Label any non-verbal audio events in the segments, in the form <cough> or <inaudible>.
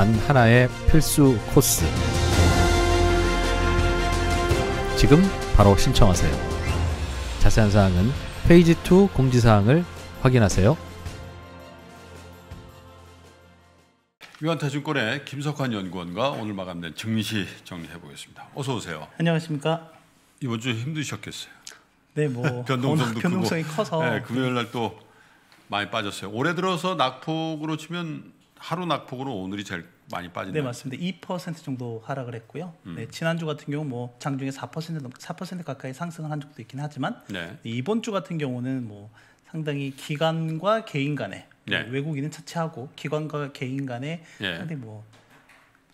단 하나의 필수 코스. 지금 바로 신청하세요. 자세한 사항은 페이지 2 공지사항을 확인하세요. 유한타증권의 김석환 연구원과 오늘 마감된 증시 정리해 보겠습니다. 어서 오세요. 안녕하십니까? 이번 주 힘드셨겠어요. 네, 뭐 <laughs> 변동성도 변동성이 크고, 커서 네, 금요일 날또 많이 빠졌어요. 올해 들어서 낙폭으로 치면 하루 낙폭으로 오늘이 제일 많이 빠진다. 네 맞습니다. 2% 정도 하락을 했고요. 음. 네, 지난주 같은 경우 뭐 장중에 4% 넘, 4% 가까이 상승을 한 적도 있긴 하지만 네. 이번 주 같은 경우는 뭐 상당히 기관과 개인 간에 네. 네. 외국인은 차치하고 기관과 개인 간에 네. 상당히 뭐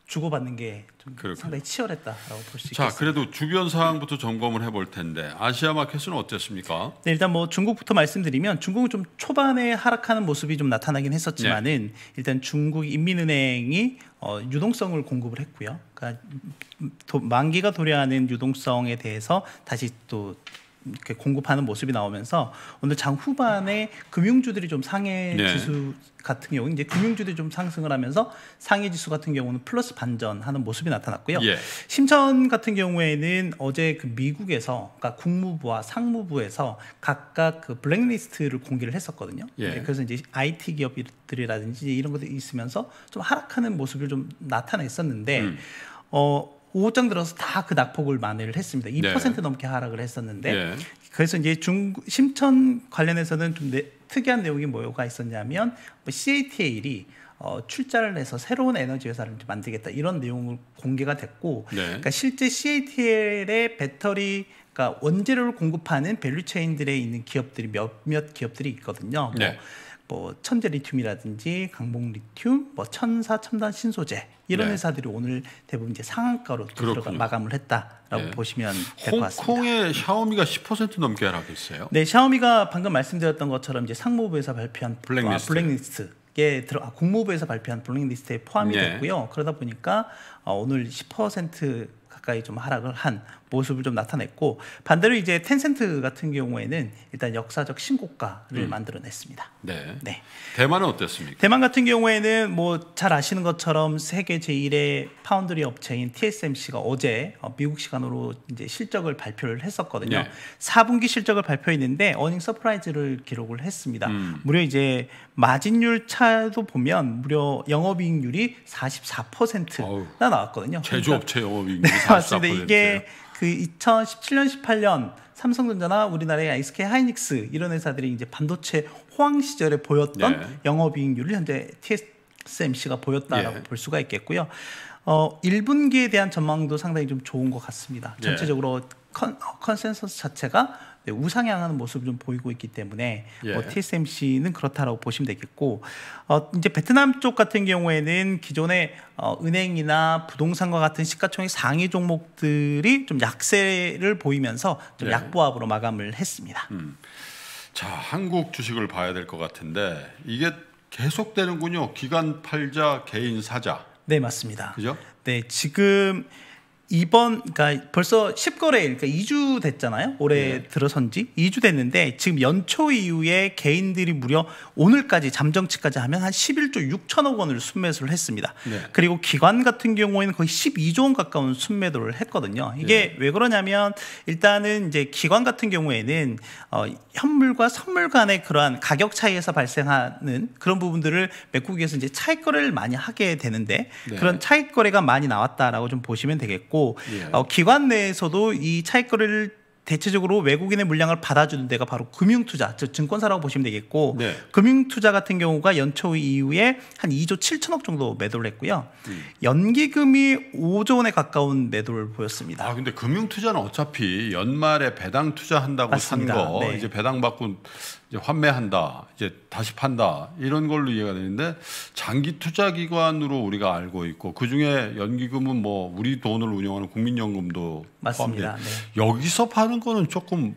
주고받는 게 좀 상당히 치열했다라고 볼 수있습니다 자, 그래도 주변 사항부터 점검을 해볼 텐데 아시아 마켓은 어땠습니까? 네, 일단 뭐 중국부터 말씀드리면 중국은 좀 초반에 하락하는 모습이 좀 나타나긴 했었지만은 네. 일단 중국 인민은행이 어, 유동성을 공급을 했고요. 그러니까 음, 도, 만기가 도래하는 유동성에 대해서 다시 또 이렇게 공급하는 모습이 나오면서 오늘 장 후반에 금융주들이 좀 상해 네. 지수 같은 경우 이제 금융주들이 좀 상승을 하면서 상해 지수 같은 경우는 플러스 반전하는 모습이 나타났고요. 예. 심천 같은 경우에는 어제 그 미국에서 그러니까 국무부와 상무부에서 각각 그 블랙리스트를 공개를 했었거든요. 예. 네, 그래서 이제 IT 기업들이라든지 이런 것들이 있으면서 좀 하락하는 모습을 좀 나타냈었는데 음. 어 5호장 들어서 다 그 낙폭을 만회를 했습니다. 2% 네. 넘게 하락을 했었는데 네. 그래서 이제 중 심천 관련해서는 좀 내, 특이한 내용이 뭐가 있었냐면 뭐 CATL이 어, 출자를 해서 새로운 에너지 회사를 만들겠다 이런 내용을 공개가 됐고 네. 그러니까 실제 CATL의 배터리 그러니까 원재료를 공급하는 밸류체인들에 있는 기업들이 몇몇 기업들이 있거든요. 뭐 네. 뭐 천재 리튬이라든지 강봉 리튬, 뭐 천사 첨단 신소재 이런 네. 회사들이 오늘 대부분 이제 상한가로 들어가 마감을 했다라고 네. 보시면 될 것 같습니다. 홍콩의 샤오미가 10% 넘게 하락했어요. 네, 샤오미가 방금 말씀드렸던 것처럼 이제 상무부에서 발표한 블랙리스트. 아, 블랙리스트. 에 들어 아, 국무부에서 발표한 블랙리스트에 포함이 네. 됐고요. 그러다 보니까 어, 오늘 10% 가까이 좀 하락을 한 모습을 좀 나타냈고 반대로 이제 텐센트 같은 경우에는 일단 역사적 신고가를 음. 만들어냈습니다. 네. 네. 대만은 어땠습니까? 대만 같은 경우에는 뭐 잘 아시는 것처럼 세계 제1의 파운드리 업체인 TSMC가 어제 어, 미국 시간으로 이제 실적을 발표를 했었거든요. 네. 4분기 실적을 발표했는데 어닝 서프라이즈를 기록을 했습니다. 음. 무려 이제 마진율 차도 보면 무려 영업이익률이 44%나 나왔거든요. 그러니까 제조업체 그러니까 영업이익률이 44%. 맞습니다. 이게 그 2017년 18년 삼성전자나 우리나라의 SK 하이닉스 이런 회사들이 이제 반도체 호황 시절에 보였던 네. 예. 영업이익률을 현재 TSMC가 보였다라고 네. 볼 수가 있겠고요. 어, 1분기에 대한 전망도 상당히 좀 좋은 것 같습니다. 예. 전체적으로 컨, 어, 컨센서스 자체가 네, 우상향하는 모습을 좀 보이고 있기 때문에 예. 뭐 TSMC는 그렇다라고 보시면 되겠고 어, 이제 베트남 쪽 같은 경우에는 기존의 어, 은행이나 부동산과 같은 시가총액 상위 종목들이 좀 약세를 보이면서 좀 예. 약보합으로 마감을 했습니다. 음. 자 한국 주식을 봐야 될 것 같은데 이게 계속되는군요. 기간 팔자, 개인 사자. 네 맞습니다. 그죠? 네 지금 이번 그러니까 벌써 10거래일 그러니까 2주 됐잖아요. 올해 네. 들어선 지 2주 됐는데 지금 연초 이후에 개인들이 무려 오늘까지 잠정치까지 하면 한 11조 6천억 원을 순매수를 했습니다. 네. 그리고 기관 같은 경우에는 거의 12조 원 가까운 순매도를 했거든요. 이게 네. 왜 그러냐면 일단은 이제 기관 같은 경우에는 어 현물과 선물 간의 그러한 가격 차이에서 발생하는 그런 부분들을 메꾸기 위해서 이제 차익 거래를 많이 하게 되는데 네. 그런 차익 거래가 많이 나왔다라고 좀 보시면 되겠고 있고 예. 어, 기관 내에서도 이 차익거래를 대체적으로 외국인의 물량을 받아주는 데가 바로 금융투자, 즉 증권사라고 보시면 되겠고 네. 금융투자 같은 경우가 연초 이후에 한 2조 7천억 정도 매도를 했고요. 음. 연기금이 5조 원에 가까운 매도를 보였습니다. 아 근데 금융투자는 어차피 연말에 배당 투자한다고 산거 네. 이제 배당 받고 이제 환매한다, 이제 다시 판다 이런 걸로 이해가 되는데 장기 투자 기관으로 우리가 알고 있고 그 중에 연기금은 뭐 우리 돈을 운영하는 국민연금도 맞습니다. 네. 여기서 파는 거는 조금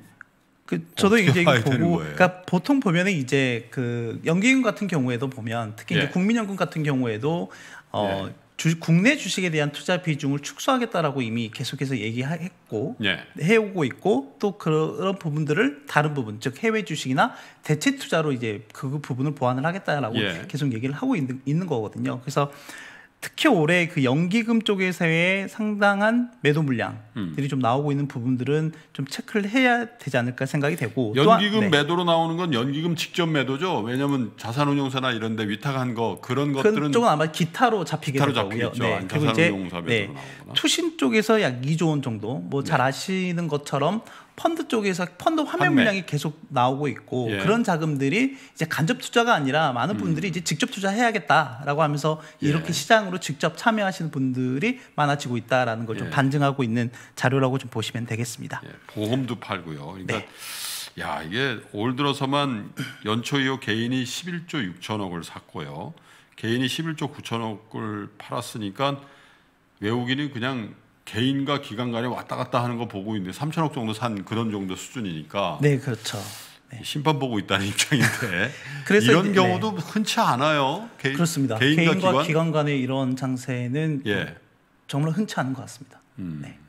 그 저도 이제 보고 그러니까 보통 보면은 이제 그 연기금 같은 경우에도 보면 특히 예. 이제 국민연금 같은 경우에도 어 예. 주, 국내 주식에 대한 투자 비중을 축소하겠다라고 이미 계속해서 얘기했고 예. 해오고 있고 또 그런 부분들을 다른 부분 즉 해외 주식이나 대체 투자로 이제 그 부분을 보완을 하겠다라고 예. 계속 얘기를 하고 있는, 있는 거거든요. 그래서 특히 올해 그 연기금 쪽에서의 상당한 매도 물량들이 음. 좀 나오고 있는 부분들은 좀 체크를 해야 되지 않을까 생각이 되고 연기금 또한, 네. 매도로 나오는 건 연기금 직접 매도죠. 왜냐하면 자산운용사나 이런데 위탁한 거 그런 것들은 조금 아마 기타로 잡히게 기타로 되고요. 네. 그리고 이제 네. 투신 쪽에서 약 2조 원 정도 뭐잘 네. 아시는 것처럼 펀드 쪽에서 펀드 화면 물량이 계속 나오고 있고 예. 그런 자금들이 이제 간접 투자가 아니라 많은 음. 분들이 음. 이제 직접 투자해야겠다라고 하면서 예. 이렇게 시장으로 직접 참여하시는 분들이 많아지고 있다라는 걸좀 예. 반증하고 있는 자료라고 좀 보시면 되겠습니다. 예, 보험도 팔고요. 그러니까 네. 야 이게 올 들어서만 연초 이후 개인이 11조 6천억을 샀고요. 개인이 11조 9천억을 팔았으니까 외국인이 그냥 개인과 기관 간에 왔다 갔다 하는 거 보고 있는데 3천억 정도 산 그런 정도 수준이니까. 네, 그렇죠. 네. 심판 보고 있다는 <laughs> 입장인데 <laughs> 그래서 이런 경우도 네. 흔치 않아요. 개인, 그렇습니다. 개인과, 개인과 기관? 기관? 간의 이런 장세는 예. 정말 흔치 않은 것 같습니다. 음. 네.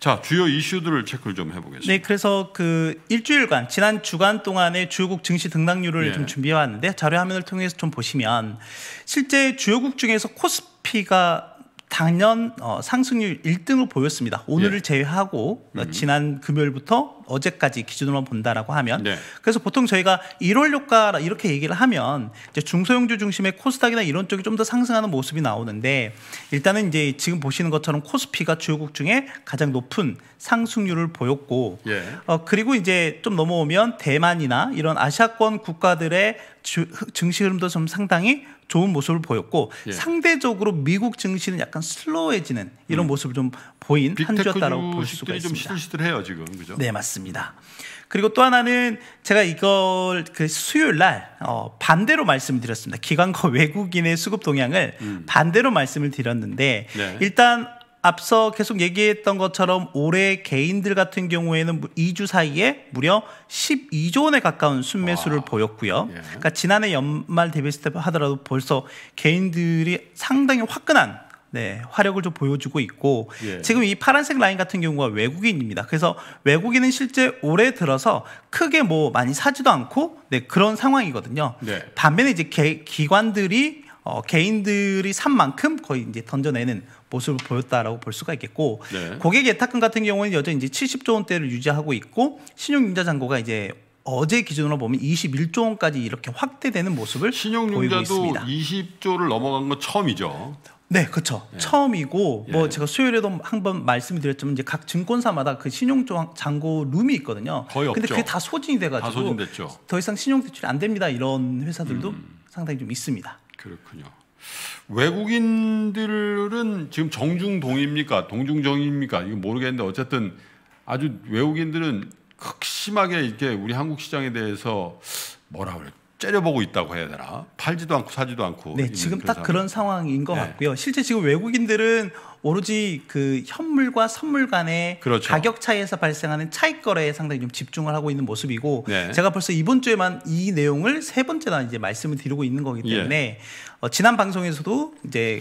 자 주요 이슈들을 체크를 좀 해보겠습니다. 네, 그래서 그 일주일간 지난 주간 동안의 주요국 증시 등락률을 예. 좀 준비해왔는데 자료 화면을 통해서 좀 보시면 실제 주요국 중에서 코스피가 당년 어, 상승률 1등을 보였습니다. 오늘을 예. 제외하고 음. 지난 금요일부터 어제까지 기준으로 본다라고 하면 네. 그래서 보통 저희가 1월 효과 이렇게 얘기를 하면 이제 중소형주 중심의 코스닥이나 이런 쪽이 좀 더 상승하는 모습이 나오는데 일단은 이제 지금 보시는 것처럼 코스피가 주요국 중에 가장 높은 상승률을 보였고 예. 어, 그리고 이제 좀 넘어오면 대만이나 이런 아시아권 국가들의 주, 증시 흐름도 좀 상당히 좋은 모습을 보였고 예. 상대적으로 미국 증시는 약간 슬로우해지는 이런 음. 모습을 좀 보인 한 주였다라고 볼 수가 있습니다. 좀 시들시들해요 지금 그죠? 네 맞습니다. 그리고 또 하나는 제가 이걸 그 수요일 날 어, 반대로 말씀드렸습니다. 기관과 <laughs> 외국인의 수급 동향을 음. 반대로 말씀을 드렸는데 네. 일단 앞서 계속 얘기했던 것처럼 올해 개인들 같은 경우에는 2주 사이에 무려 12조 원에 가까운 순매수를 와. 보였고요. 예. 그러니까 지난해 연말 대비했을 때 하더라도 벌써 개인들이 상당히 화끈한 네, 화력을 좀 보여주고 있고 예. 지금 이 파란색 라인 같은 경우가 외국인입니다. 그래서 외국인은 실제 올해 들어서 크게 뭐 많이 사지도 않고 네, 그런 상황이거든요. 네. 반면에 이제 개, 기관들이 어, 개인들이 산 만큼 거의 이제 던져내는 모습을 보였다라고 볼 수가 있겠고 네. 고객 예탁금 같은 경우는 여전히 이제 70조 원대를 유지하고 있고 신용융자 잔고가 이제 어제 기준으로 보면 21조 원까지 이렇게 확대되는 모습을 보이고 있습니다. 20조를 넘어간 건 처음이죠. 네, 그렇죠. 예. 처음이고 뭐 예. 제가 수요일에도 한번 말씀드렸지만 이제 각 증권사마다 그 신용 잔고 룸이 있거든요. 거의 없죠. 근데 그게 다 소진이 돼 가지고 더 이상 신용 대출이 안 됩니다. 이런 회사들도 음. 상당히 좀 있습니다. 그렇군요. 외국인들은 지금 정중동입니까? 동중정입니까? 이거 모르겠는데 어쨌든 아주 외국인들은 극심하게 이렇게 우리 한국 시장에 대해서 뭐라 그래 째려보고 있다고 해야 되나 팔지도 않고 사지도 않고 네 지금 딱 그런 상황인 것 네. 같고요 실제 지금 외국인들은 오로지 그 현물과 선물 간의 그렇죠. 가격 차이에서 발생하는 차익 거래에 상당히 좀 집중을 하고 있는 모습이고 네. 제가 벌써 이번 주에만 이 내용을 세 번째나 이제 말씀을 드리고 있는 거기 예. 때문에 예. 어, 지난 방송에서도 이제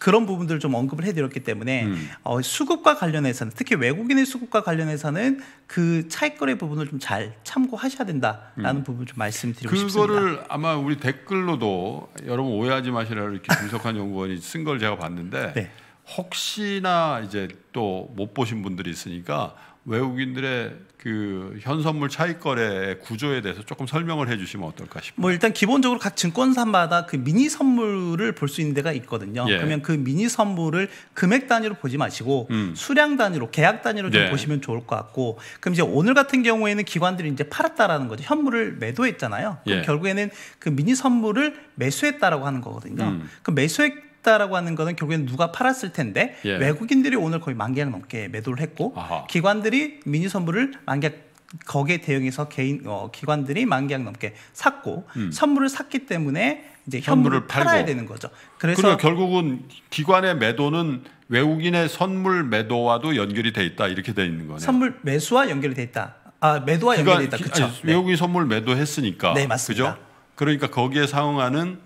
그런 부분들 을좀 언급을 해드렸기 때문에 음. 어, 수급과 관련해서는 특히 외국인의 수급과 관련해서는 그 차익거래 부분을 좀 잘 참고하셔야 된다라는 음. 부분 을좀 말씀드리고 그거를 싶습니다. 그거를 아마 우리 댓글로도 여러분 오해하지 마시라 이렇게 분석한 연구원이 쓴 걸 제가 봤는데 네. 혹시나 이제 또 못 보신 분들이 있으니까 외국인들의 그 현선물 차익 거래 구조에 대해서 조금 설명을 해주시면 어떨까 싶어요. 뭐 일단 기본적으로 각 증권사마다 그 미니 선물을 볼 수 있는 데가 있거든요. 예. 그러면 그 미니 선물을 금액 단위로 보지 마시고 음. 수량 단위로 계약 단위로 좀 예. 보시면 좋을 것 같고 그럼 이제 오늘 같은 경우에는 기관들이 이제 팔았다라는 거죠. 현물을 매도했잖아요. 그럼 예. 결국에는 그 미니 선물을 매수했다라고 하는 거거든요. 음. 그 매수액 샀다라고 하는 거는 결국엔 누가 팔았을 텐데 예. 외국인들이 오늘 거의 만 개가 넘게 매도를 했고 아하. 기관들이 미니 선물을 만 개. 거기에 대응해서 개인 어, 기관들이 만 개약 넘게 샀고 음. 선물을 샀기 때문에 이제 현물을, 현물을 팔아야 되는 거죠. 그래서 그러니까 결국은 기관의 매도는 외국인의 선물 매도와도 연결이 돼 있다 이렇게 돼 있는 거네요. 선물 매수와 연결이 돼 있다. 아 매도와 연결이 돼 있다. 그렇죠. 외국인 선물 매도했으니까. 네, 네 맞습니다. 그죠? 그러니까 거기에 상응하는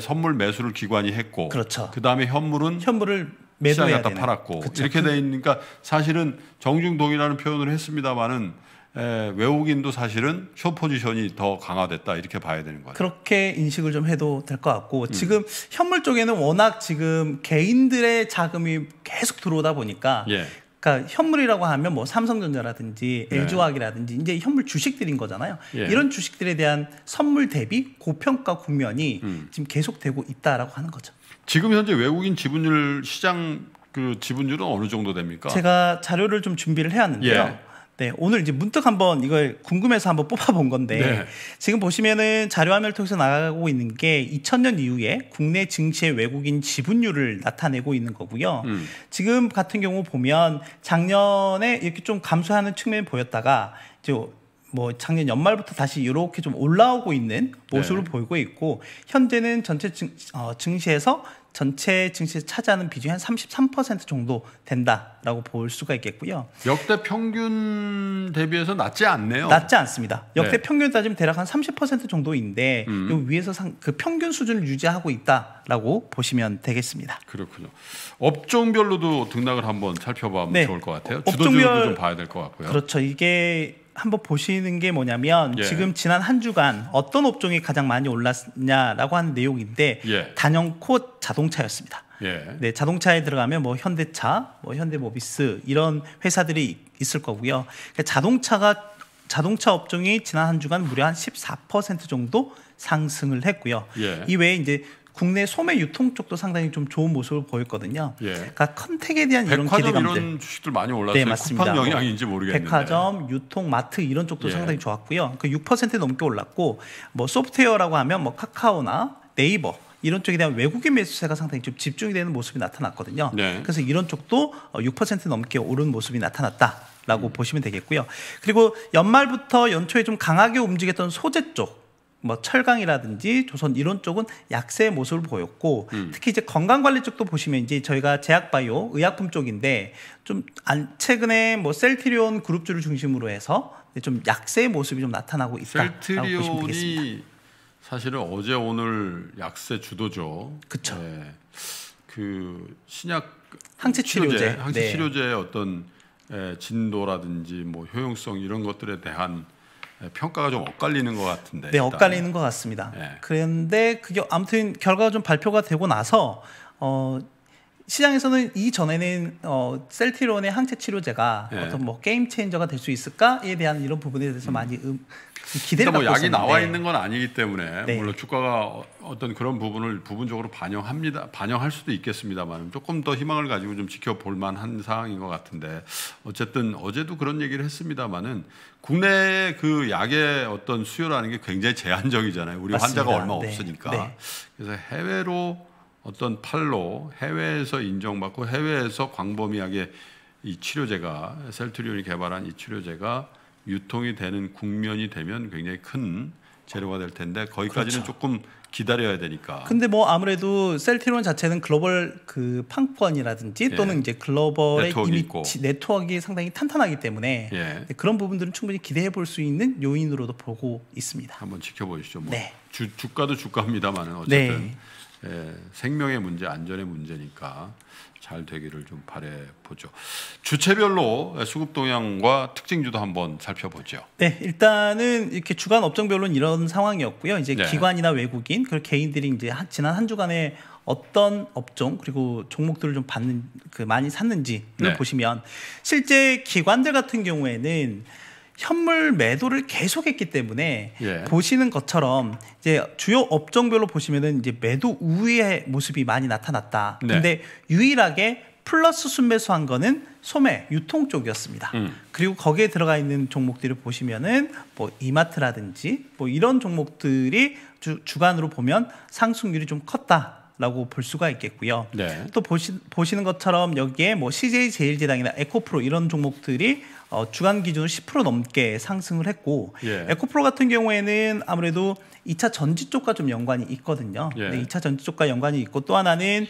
선물 매수를 기관이 했고 그렇죠. 그다음에 현물은 현물을 매도해야 갖다 팔았고 그쵸. 이렇게 그... 돼 있으니까 사실은 정중동이라는 표현을 했습니다마는 에, 외국인도 사실은 숏 포지션이 더 강화됐다 이렇게 봐야 되는 거예요. 그렇게 인식을 좀 해도 될 것 같고 음. 지금 현물 쪽에는 워낙 지금 개인들의 자금이 계속 들어오다 보니까 예. 그러니까 현물이라고 하면 뭐 삼성전자라든지 네. LG화학이라든지 이제 현물 주식들인 거잖아요. 예. 이런 주식들에 대한 선물 대비 고평가 국면이 음. 지금 계속되고 있다라고 하는 거죠. 지금 현재 외국인 지분율 시장 그 지분율은 어느 정도 됩니까? 제가 자료를 좀 준비를 해왔는데요. 예. 네, 오늘 이제 문득 한번 이걸 궁금해서 한번 뽑아본 건데 네. 지금 보시면은 자료화면을 통해서 나가고 있는 게 2000년 이후에 국내 증시의 외국인 지분율을 나타내고 있는 거고요. 음. 지금 같은 경우 보면 작년에 이렇게 좀 감소하는 측면이 보였다가 이제 뭐 작년 연말부터 다시 이렇게 좀 올라오고 있는 모습을 네. 보이고 있고 현재는 전체 증, 어, 증시에서 전체 증시에 차지하는 비중이 한 33% 정도 된다라고 볼 수가 있겠고요. 역대 평균 대비해서 낮지 않네요. 낮지 않습니다. 역대 네. 평균 따지면 대략 한 30% 정도인데 음. 요 위에서 상, 그 평균 수준을 유지하고 있다라고 보시면 되겠습니다. 그렇군요. 업종별로도 등락을 한번 살펴보면 네. 좋을 것 같아요. 어, 주도주도 좀 봐야 될 것 같고요. 그렇죠. 이게 한번 보시는 게 뭐냐면 예. 지금 지난 한 주간 어떤 업종이 가장 많이 올랐냐라고 하는 내용인데 예. 단연코 자동차였습니다. 예. 네, 자동차에 들어가면 뭐 현대차, 뭐 현대모비스 이런 회사들이 있을 거고요. 그러니까 자동차가 자동차 업종이 지난 한 주간 무려 한 14% 정도 상승을 했고요. 예. 이 외에 이제 국내 소매 유통 쪽도 상당히 좀 좋은 모습을 보였거든요. 예. 그러니까 컨택에 대한 이런 기대감들. 이런 주식들 많이 올랐어요. 네, 맞습니다. 쿠팡 영향인지 모르겠는데. 백화점, 유통, 마트 이런 쪽도 예. 상당히 좋았고요. 그 6% 넘게 올랐고 뭐 소프트웨어라고 하면 뭐 카카오나 네이버 이런 쪽에 대한 외국인 매수세가 상당히 좀 집중이 되는 모습이 나타났거든요. 네. 그래서 이런 쪽도 6% 어, 넘게 오른 모습이 나타났다. 라고 음. 보시면 되겠고요. 그리고 연말부터 연초에 좀 강하게 움직였던 소재 쪽뭐 철강이라든지 조선 이론 쪽은 약세 모습을 보였고 음. 특히 이제 건강관리 쪽도 보시면 이제 저희가 제약바이오 의약품 쪽인데 좀 안 최근에 뭐 셀트리온 그룹주를 중심으로 해서 좀약세 모습이 좀 나타나고 있다라고 보시면 되겠습니다. 사실은 어제 오늘 약세 주도죠. 그렇죠. 네. 그 신약 항체 치료제, 치료제 항체 네. 치료제의 어떤 예, 진도라든지 뭐 효용성 이런 것들에 대한 네, 평가가 좀 엇갈리는 것 같은데. 네, 엇갈리는 것 같습니다. 네. 그런데 그게 아무튼 결과가 좀 발표가 되고 나서 어, 시장에서는 이전에는 어, 셀티론의 항체 치료제가 예. 어떤 뭐 게임 체인저가 될 수 있을까에 대한 이런 부분에 대해서 음. 많이 음, 기대를 하고 그러니까 뭐 약이 있 나와 있는 건 아니기 때문에 네. 물론 주가가 어, 어떤 그런 부분을 부분적으로 반영합니다. 반영할 수도 있겠습니다만 조금 더 희망을 가지고 좀 지켜볼 만한 상황인 것 같은데 어쨌든 어제도 그런 얘기를 했습니다만은 국내 그 약의 어떤 수요라는 게 굉장히 제한적이잖아요. 우리 맞습니다. 환자가 얼마 네. 없으니까 네. 그래서 해외로 어떤 팔로 해외에서 인정받고 해외에서 광범위하게 이 치료제가 셀트리온이 개발한 이 치료제가 유통이 되는 국면이 되면 굉장히 큰 재료가 될 텐데 거기까지는 그렇죠. 조금 기다려야 되니까. 근데 뭐 아무래도 셀트리온 자체는 글로벌 그 판권이라든지 예. 또는 이제 글로벌의 네트워크 네트워크가 상당히 탄탄하기 때문에 예. 그런 부분들은 충분히 기대해 볼 수 있는 요인으로도 보고 있습니다. 한번 지켜보시죠. 뭐 네. 주, 주가도 주가입니다만은 어쨌든. 네. 예, 생명의 문제, 안전의 문제니까 잘 되기를 좀 바래 보죠. 주체별로 수급 동향과 특징주도 한번 살펴보죠. 네, 일단은 이렇게 주간 업종별로는 이런 상황이었고요. 이제 네. 기관이나 외국인, 그리고 개인들이 이제 지난 한 주간에 어떤 업종 그리고 종목들을 좀 받는 그 많이 샀는지를 네. 보시면 실제 기관들 같은 경우에는 현물 매도를 계속했기 때문에 예. 보시는 것처럼 이제 주요 업종별로 보시면은 이제 매도 우위의 모습이 많이 나타났다. 네. 근데 유일하게 플러스 순매수한 거는 소매 유통 쪽이었습니다. 음. 그리고 거기에 들어가 있는 종목들을 보시면은 뭐 이마트라든지 뭐 이런 종목들이 주, 주간으로 보면 상승률이 좀 컸다. 라고 볼 수가 있겠고요. 네. 또 보시, 보시는 것처럼 여기에 뭐 CJ 제일제당이나 에코프로 이런 종목들이 어, 주간 기준으로 10% 넘게 상승을 했고 예. 에코프로 같은 경우에는 아무래도 2차 전지 쪽과 좀 연관이 있거든요. 예. 네, 2차 전지 쪽과 연관이 있고 또 하나는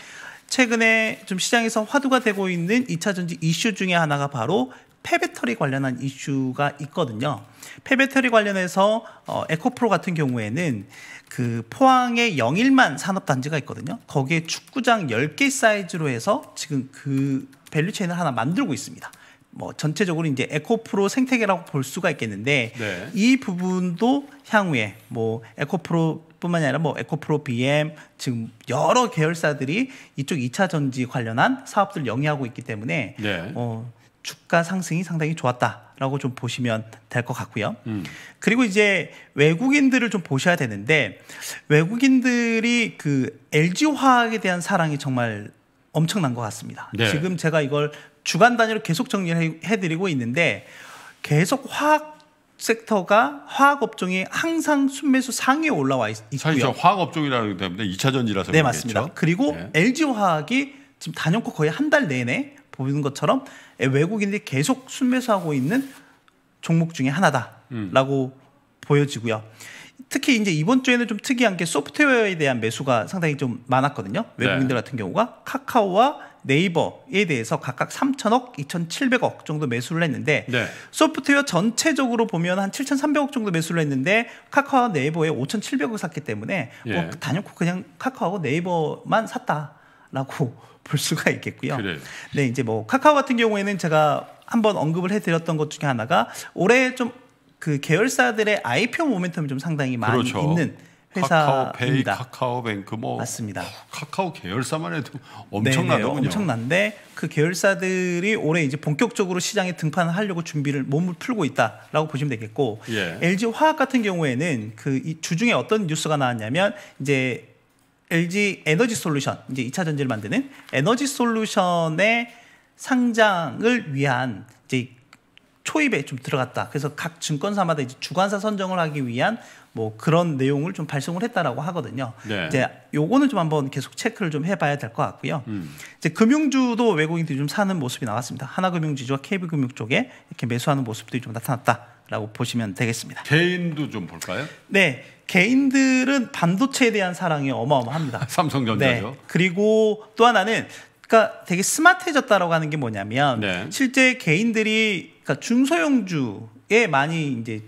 최근에 좀 시장에서 화두가 되고 있는 2차 전지 이슈 중에 하나가 바로 폐배터리 관련한 이슈가 있거든요. 폐배터리 관련해서 어, 에코프로 같은 경우에는 그 포항의 영일만 산업단지가 있거든요. 거기에 축구장 10개 사이즈로 해서 지금 그 밸류체인을 하나 만들고 있습니다. 뭐 전체적으로 이제 에코프로 생태계라고 볼 수가 있겠는데 네. 이 부분도 향후에 뭐 에코프로 뿐만 아니라 뭐 에코프로 BM 지금 여러 계열사들이 이쪽 2차 전지 관련한 사업들 영위하고 있기 때문에 네. 어 주가 상승이 상당히 좋았다라고 좀 보시면 될 것 같고요. 음. 그리고 이제 외국인들을 좀 보셔야 되는데 외국인들이 그 LG 화학에 대한 사랑이 정말 엄청난 것 같습니다. 네. 지금 제가 이걸 주간 단위로 계속 정리를 해드리고 있는데 계속 화학 섹터가 화학 업종이 항상 순매수 상위에 올라와 있, 고요 사실 화학 업종이라기 때문에 2차 전지라서 네 그렇겠죠? 맞습니다. 그리고 네. LG 화학이 지금 단연코 거의 한 달 내내 보는 것처럼 외국인들이 계속 순매수하고 있는 종목 중에 하나다라고 음. 보여지고요. 특히 이제 이번 주에는 좀 특이한 게 소프트웨어에 대한 매수가 상당히 좀 많았거든요. 네. 외국인들 네. 같은 경우가 카카오와 네이버에 대해서 각각 3천억, 2,700억 정도 매수를 했는데 네. 소프트웨어 전체적으로 보면 한 7,300억 정도 매수를 했는데 카카오 와 네이버에 5,700억 샀기 때문에 뭐 예. 뭐 단연코 그냥 카카오 네이버만 샀다. 라고 <laughs> 볼 수가 있겠고요. 그래요. 네, 이제 뭐 카카오 같은 경우에는 제가 한번 언급을 해드렸던 것 중에 하나가 올해 좀 그 계열사들의 IPO 모멘텀이 좀 상당히 많이 그렇죠. 있는 회사입니다. 카카오페이, 카카오뱅크 뭐 맞습니다. 카카오 계열사만 해도 네, 네, 엄청나더군요. 네네, 엄청난데 그 계열사들이 올해 이제 본격적으로 시장에 등판하려고 을 준비를 몸을 풀고 있다라고 보시면 되겠고 예. LG 화학 같은 경우에는 그 주중에 어떤 뉴스가 나왔냐면 이제 LG 에너지 솔루션, 이제 2차 전지를 만드는 에너지 솔루션의 상장을 위한 이제 초입에 좀 들어갔다. 그래서 각 증권사마다 이제 주관사 선정을 하기 위한 뭐 그런 내용을 좀 발송을 했다라고 하거든요. 네. 이제 요거는 좀 한번 계속 체크를 좀 해봐야 될 것 같고요. 음. 이제 금융주도 외국인들이 좀 사는 모습이 나왔습니다. 하나금융지주와 KB금융 쪽에 이렇게 매수하는 모습들이 좀 나타났다. 라고 보시면 되겠습니다. 개인도 좀 볼까요? 네. 개인들은 반도체에 대한 사랑이 어마어마합니다. <laughs> 삼성전자죠. 네. 그리고 또 하나는 그러니까 되게 스마트해졌다라고 하는 게 뭐냐면 네. 실제 개인들이 그러니까 중소형주에 많이 이제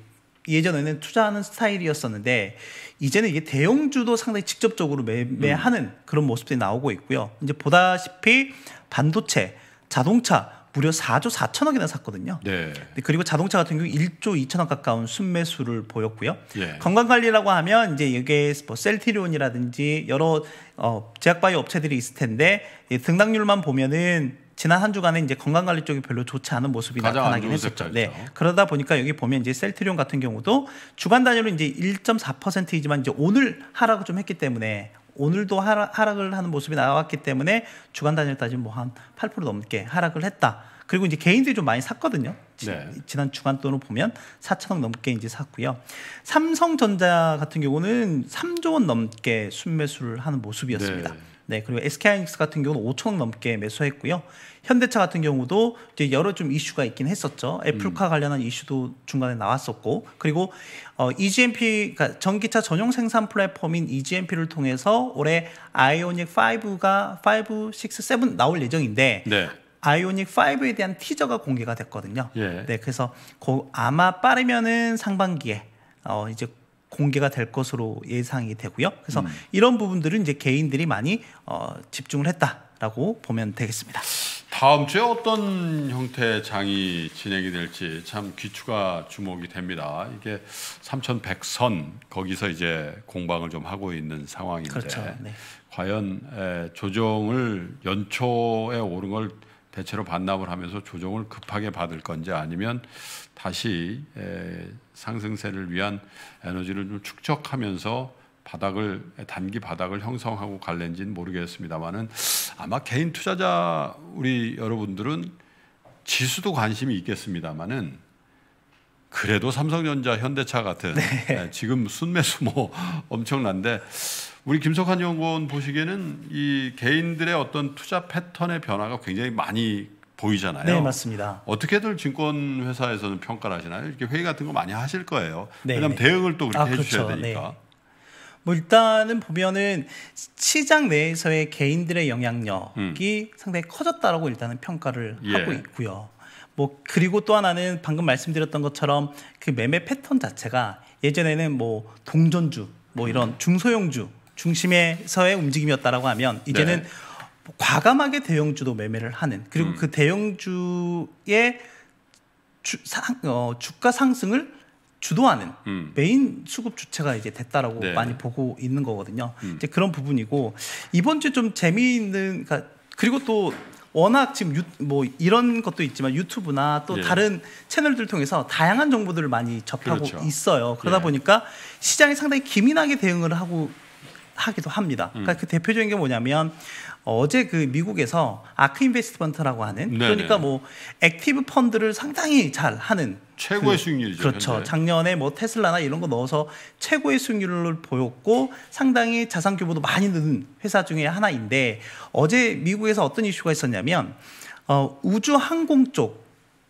예전에는 투자하는 스타일이었었는데 이제는 이게 대형주도 상당히 직접적으로 매매하는 음. 그런 모습들이 나오고 있고요. 이제 보다시피 반도체, 자동차 무려 4조 4천억이나 샀거든요. 네. 그리고 자동차 같은 경우 1조 2천억 가까운 순매수를 보였고요. 네. 건강관리라고 하면 이제 이게 뭐 셀티리온이라든지 여러 어, 제약바이오 업체들이 있을 텐데 등락률만 보면은 지난 한 주간에 이제 건강관리 쪽이 별로 좋지 않은 모습이 나타나긴 했었죠. 네. 그러다 보니까 여기 보면 이제 셀트리온 같은 경우도 주간 단위로 이제 1.4%이지만 이제 오늘 하라고 좀 했기 때문에 오늘도 하락, 을 하는 모습이 나왔기 때문에 주간 단위로 따지면 뭐한 8% 넘게 하락을 했다. 그리고 이제 개인들이 좀 많이 샀거든요. 네. 지난 주간 돈을 보면 4천억 넘게 이제 샀고요. 삼성전자 같은 경우는 3조 원 넘게 순매수를 하는 모습이었습니다. 네. 네, 그리고 SK하이닉스 같은 경우는 5천 넘게 매수했고요. 현대차 같은 경우도 이제 여러 좀 이슈가 있긴 했었죠. 애플카 음. 관련한 이슈도 중간에 나왔었고, 그리고 어, EGMP 그러니까 전기차 전용 생산 플랫폼인 EGMP를 통해서 올해 아이오닉 5가 5, 6, 7 나올 예정인데 네. 아이오닉 5에 대한 티저가 공개가 됐거든요. 예. 네, 그래서 고, 아마 빠르면은 상반기에 어, 이제 공개가 될 것으로 예상이 되고요. 그래서 음. 이런 부분들은 이제 개인들이 많이 어, 집중을 했다라고 보면 되겠습니다. 다음 주에 어떤 형태의 장이 진행이 될지 참 귀추가 주목이 됩니다. 이게 3,100선 거기서 이제 공방을 좀 하고 있는 상황인데 그렇죠. 네. 과연 조정을 연초에 오른 걸 대체로 반납을 하면서 조정을 급하게 받을 건지 아니면 다시 상승세를 위한 에너지를 좀 축적하면서 바닥을 단기 바닥을 형성하고 갈는지는 모르겠습니다만은 아마 개인 투자자 우리 여러분들은 지수도 관심이 있겠습니다만은 그래도 삼성전자, 현대차 같은 네. 네 지금 순매수 뭐 <laughs> 엄청난데 우리 김석환 연구원 보시기에는 이 개인들의 어떤 투자 패턴의 변화가 굉장히 많이 보이잖아요. 네, 맞습니다. 어떻게들 증권 회사에서는 평가를 하시나요? 이렇게 회의 같은 거 많이 하실 거예요. 네, 왜냐 네. 대응을 또 그렇게 아, 해주셔야 그렇죠. 되니까. 네. 뭐 일단은 보면은 시장 내에서의 개인들의 영향력이 음. 상당히 커졌다라고 일단은 평가를 예. 하고 있고요. 뭐 그리고 또 하나는 방금 말씀드렸던 것처럼 그 매매 패턴 자체가 예전에는 뭐 동전주, 뭐 이런 중소형주 중심에서의 움직임이었다라고 하면 이제는 네. 과감하게 대형주도 매매를 하는 그리고 음. 그 대형주의 주, 상, 어, 주가 상승을 주도하는 음. 메인 수급 주체가 이제 됐다라고 네. 많이 보고 있는 거거든요. 음. 이제 그런 부분이고 이번 주에 좀 재미있는 그러니까 그리고 또 워낙 지금 유, 뭐 이런 것도 있지만 유튜브나 또 예. 다른 채널들 통해서 다양한 정보들을 많이 접하고 그렇죠. 있어요. 그러다 예. 보니까 시장이 상당히 기민하게 대응을 하고 하기도 합니다. 음. 그러니까 음. 그 대표적인 게 뭐냐면 어제 그 미국에서 아크 인베스트먼트라고 하는 네네. 그러니까 뭐 액티브 펀드를 상당히 잘 하는 최고의 그, 수익률이죠. 그렇죠. 현재. 작년에 뭐 테슬라나 이런 거 넣어서 최고의 수익률을 보였고 상당히 자산 규모도 많이 는 회사 중에 하나인데 어제 미국에서 어떤 이슈가 있었냐면 어, 우주 항공 쪽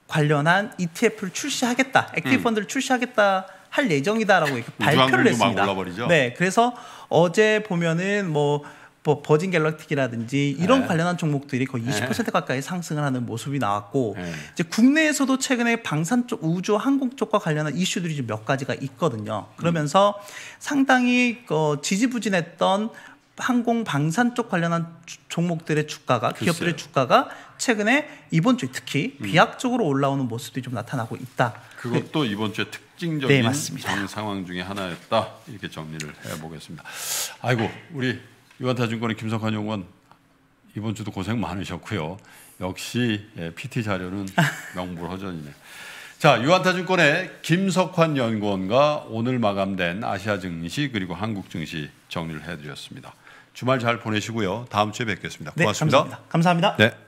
관련한 ETF를 출시하겠다, 액티브 음. 펀드를 출시하겠다. 할 예정이다라고 이렇게 발표를 했습니다. 네, 그래서 어제 보면은 뭐 버진 갤럭틱이라든지 이런 네. 관련한 종목들이 거의 20% 가까이 상승을 하는 모습이 나왔고 네. 이제 국내에서도 최근에 방산 쪽 우주 항공 쪽과 관련한 이슈들이 몇 가지가 있거든요. 그러면서 음. 상당히 어, 지지부진했던 항공 방산 쪽 관련한 종목들의 주가가 글쎄요. 기업들의 주가가 최근에 이번 주에 특히 음. 비약적으로 올라오는 모습이 좀 나타나고 있다. 그것도 네. 이번 주에 특징적인 네, 상황 중에 하나였다. 이렇게 정리를 해보겠습니다. 아이고 우리 유한타증권의 김석환 연구원 이번 주도 고생 많으셨고요. 역시 예, PT 자료는 <laughs> 명불허전이네. 자, 유한타증권의 김석환 연구원과 오늘 마감된 아시아 증시 그리고 한국 증시 정리를 해드렸습니다. 주말 잘 보내시고요. 다음 주에 뵙겠습니다. 네, 고맙습니다. 네, 감사합니다. 감사합니다. 네.